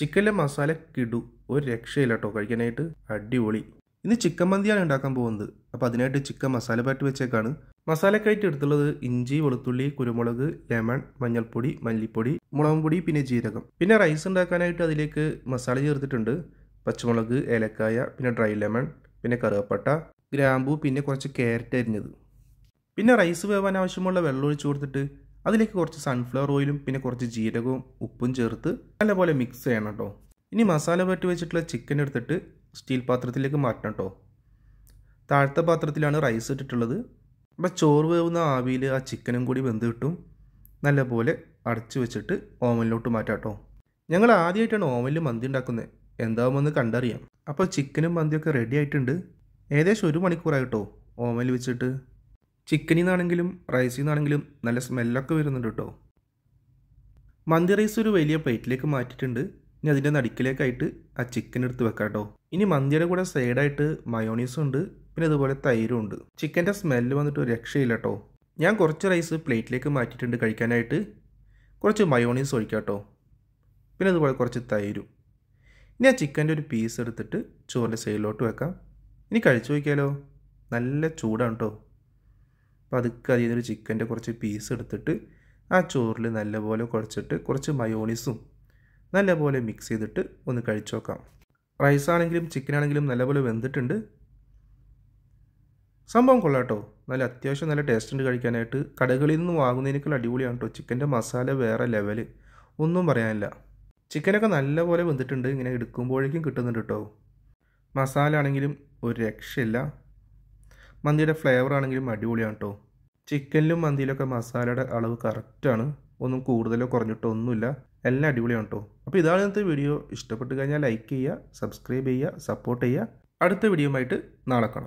ചിക്കൻ്റെ മസാല കിടു ഒരു രക്ഷയില്ല കേട്ടോ കഴിക്കാനായിട്ട് അടിപൊളി ഇന്ന് ചിക്കൻ മന്തിയാണ് ഉണ്ടാക്കാൻ പോകുന്നത് അപ്പോൾ അതിനായിട്ട് ചിക്കൻ മസാല പാറ്റ് വെച്ചേക്കാണ് മസാലക്കായിട്ട് എടുത്തുള്ളത് ഇഞ്ചി വെളുത്തുള്ളി കുരുമുളക് ലെമൺ മഞ്ഞൾപ്പൊടി മല്ലിപ്പൊടി മുളകും പൊടി പിന്നെ ജീരകം പിന്നെ റൈസ് ഉണ്ടാക്കാനായിട്ട് അതിലേക്ക് മസാല ചേർത്തിട്ടുണ്ട് പച്ചമുളക് ഏലക്കായ പിന്നെ ഡ്രൈ ലെമൺ പിന്നെ കറുവപ്പട്ട ഗ്രാമ്പു പിന്നെ കുറച്ച് ക്യാരറ്റ് അരിഞ്ഞത് പിന്നെ റൈസ് വേവാൻ ആവശ്യമുള്ള വെള്ളം ഒഴിച്ചു കൊടുത്തിട്ട് അതിലേക്ക് കുറച്ച് സൺഫ്ലവർ ഓയിലും പിന്നെ കുറച്ച് ജീരകവും ഉപ്പും ചേർത്ത് നല്ലപോലെ മിക്സ് ചെയ്യണം കേട്ടോ ഇനി മസാല പറ്റി വെച്ചിട്ടുള്ള ചിക്കൻ എടുത്തിട്ട് സ്റ്റീൽ പാത്രത്തിലേക്ക് മാറ്റണം കേട്ടോ താഴത്തെ പാത്രത്തിലാണ് റൈസ് ഇട്ടിട്ടുള്ളത് അപ്പം ചോറ് വേവുന്ന ആവിയിൽ ആ ചിക്കനും കൂടി വെന്ത് കിട്ടും നല്ലപോലെ അടച്ചു വെച്ചിട്ട് ഓവനിലോട്ട് മാറ്റാം കേട്ടോ ഞങ്ങൾ ആദ്യമായിട്ടാണ് ഓവനിൽ മന്തി ഉണ്ടാക്കുന്നത് എന്താവുമെന്ന് കണ്ടറിയാം അപ്പോൾ ചിക്കനും മന്തിയൊക്കെ റെഡി ആയിട്ടുണ്ട് ഏകദേശം ഒരു മണിക്കൂറായിട്ടോ ഓവനിൽ വെച്ചിട്ട് ചിക്കനിൽ നിന്നാണെങ്കിലും റൈസിൽ നിന്നാണെങ്കിലും നല്ല സ്മെല്ലൊക്കെ വരുന്നുണ്ട് കേട്ടോ മന്തി റൈസ് ഒരു വലിയ പ്ലേറ്റിലേക്ക് മാറ്റിയിട്ടുണ്ട് ഇനി അതിൻ്റെ നടുക്കിലേക്കായിട്ട് ആ ചിക്കൻ എടുത്ത് വെക്കാം കേട്ടോ ഇനി മന്തിയുടെ കൂടെ സൈഡായിട്ട് മയോണീസും ഉണ്ട് പിന്നെ അതുപോലെ തൈരും ഉണ്ട് ചിക്കൻ്റെ സ്മെല്ല് വന്നിട്ട് ഒരു രക്ഷയില്ല കേട്ടോ ഞാൻ കുറച്ച് റൈസ് പ്ലേറ്റിലേക്ക് മാറ്റിയിട്ടുണ്ട് കഴിക്കാനായിട്ട് കുറച്ച് മയോണീസ് ഒഴിക്കാം കേട്ടോ പിന്നെ അതുപോലെ കുറച്ച് തൈരും ഇനി ആ ചിക്കൻ്റെ ഒരു പീസ് എടുത്തിട്ട് ചോറിൻ്റെ സൈഡിലോട്ട് വെക്കാം ഇനി കഴിച്ചു നോക്കിയാലോ നല്ല ചൂടാണ് കേട്ടോ അതൊക്കെ അതിൽ നിന്നൊരു ചിക്കൻ്റെ കുറച്ച് പീസ് എടുത്തിട്ട് ആ ചോറിൽ നല്ലപോലെ കുഴച്ചിട്ട് കുറച്ച് മയോണീസും നല്ലപോലെ മിക്സ് ചെയ്തിട്ട് ഒന്ന് കഴിച്ചു നോക്കാം റൈസ് ആണെങ്കിലും ചിക്കൻ ആണെങ്കിലും നല്ലപോലെ വെന്തിട്ടുണ്ട് സംഭവം കൊള്ളാട്ടോ നല്ല അത്യാവശ്യം നല്ല ടേസ്റ്റ് ഉണ്ട് കഴിക്കാനായിട്ട് കടകളിൽ നിന്ന് വാങ്ങുന്നതിനേക്കാൾ അടിപൊളിയാണ് കേട്ടോ ചിക്കൻ്റെ മസാല വേറെ ലെവൽ ഒന്നും പറയാനില്ല ചിക്കനൊക്കെ നല്ലപോലെ വെന്തിട്ടുണ്ട് ഇങ്ങനെ എടുക്കുമ്പോഴേക്കും കിട്ടുന്നുണ്ട് കേട്ടോ മസാല ആണെങ്കിലും ഒരു രക്ഷയില്ല മന്തിയുടെ ഫ്ലേവർ ആണെങ്കിലും അടിപൊളിയാണ് കേട്ടോ ചിക്കനിലും മന്തിയിലൊക്കെ മസാലയുടെ അളവ് കറക്റ്റാണ് ഒന്നും കൂടുതലോ കുറഞ്ഞിട്ടോ ഒന്നുമില്ല എല്ലാം അടിപൊളിയാണ് കേട്ടോ അപ്പോൾ ഇതാണ് ഇന്നത്തെ വീഡിയോ ഇഷ്ടപ്പെട്ട് കഴിഞ്ഞാൽ ലൈക്ക് ചെയ്യുക സബ്സ്ക്രൈബ് ചെയ്യുക സപ്പോർട്ട് ചെയ്യുക അടുത്ത വീഡിയോ ആയിട്ട് നാളെ കാണാം